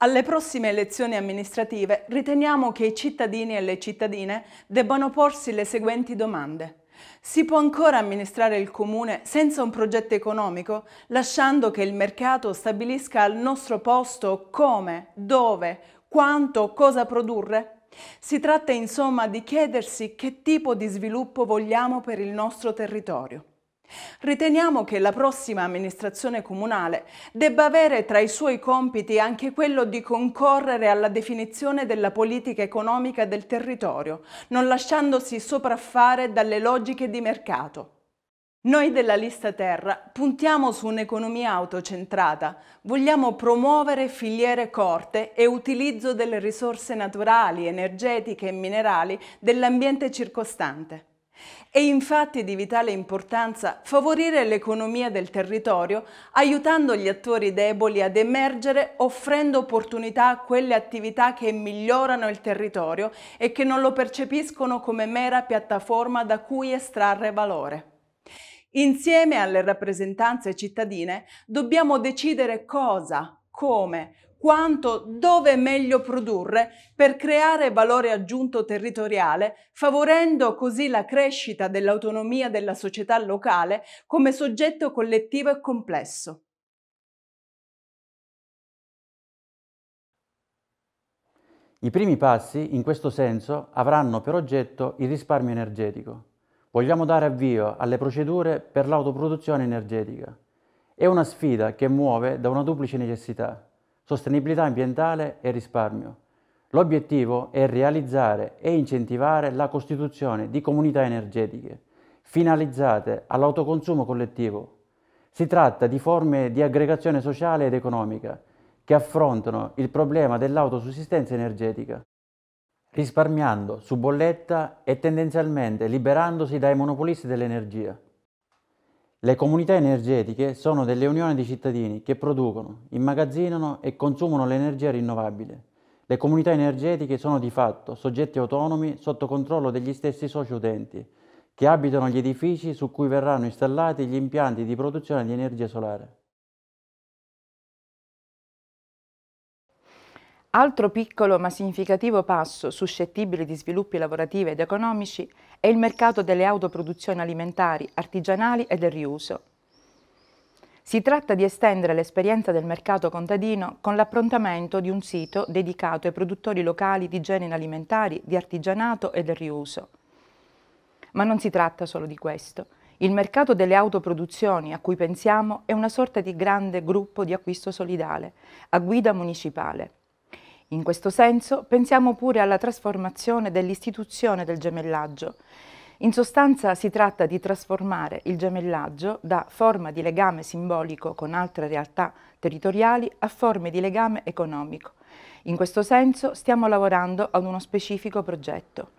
Alle prossime elezioni amministrative riteniamo che i cittadini e le cittadine debbano porsi le seguenti domande. Si può ancora amministrare il comune senza un progetto economico, lasciando che il mercato stabilisca al nostro posto come, dove, quanto, cosa produrre? Si tratta insomma di chiedersi che tipo di sviluppo vogliamo per il nostro territorio. Riteniamo che la prossima amministrazione comunale debba avere tra i suoi compiti anche quello di concorrere alla definizione della politica economica del territorio, non lasciandosi sopraffare dalle logiche di mercato. Noi della Lista Terra puntiamo su un'economia autocentrata, vogliamo promuovere filiere corte e utilizzo delle risorse naturali, energetiche e minerali dell'ambiente circostante. È infatti di vitale importanza favorire l'economia del territorio aiutando gli attori deboli ad emergere offrendo opportunità a quelle attività che migliorano il territorio e che non lo percepiscono come mera piattaforma da cui estrarre valore. Insieme alle rappresentanze cittadine dobbiamo decidere cosa, come, quanto, dove è meglio produrre per creare valore aggiunto territoriale, favorendo così la crescita dell'autonomia della società locale come soggetto collettivo e complesso. I primi passi, in questo senso, avranno per oggetto il risparmio energetico. Vogliamo dare avvio alle procedure per l'autoproduzione energetica. È una sfida che muove da una duplice necessità sostenibilità ambientale e risparmio. L'obiettivo è realizzare e incentivare la costituzione di comunità energetiche finalizzate all'autoconsumo collettivo. Si tratta di forme di aggregazione sociale ed economica che affrontano il problema dell'autosussistenza energetica, risparmiando su bolletta e tendenzialmente liberandosi dai monopolisti dell'energia. Le comunità energetiche sono delle unioni di cittadini che producono, immagazzinano e consumano l'energia rinnovabile. Le comunità energetiche sono di fatto soggetti autonomi sotto controllo degli stessi soci utenti, che abitano gli edifici su cui verranno installati gli impianti di produzione di energia solare. Altro piccolo ma significativo passo suscettibile di sviluppi lavorativi ed economici è il mercato delle autoproduzioni alimentari, artigianali e del riuso. Si tratta di estendere l'esperienza del mercato contadino con l'approntamento di un sito dedicato ai produttori locali di generi alimentari, di artigianato e del riuso. Ma non si tratta solo di questo. Il mercato delle autoproduzioni a cui pensiamo è una sorta di grande gruppo di acquisto solidale, a guida municipale in questo senso pensiamo pure alla trasformazione dell'istituzione del gemellaggio. In sostanza si tratta di trasformare il gemellaggio da forma di legame simbolico con altre realtà territoriali a forme di legame economico. In questo senso stiamo lavorando ad uno specifico progetto.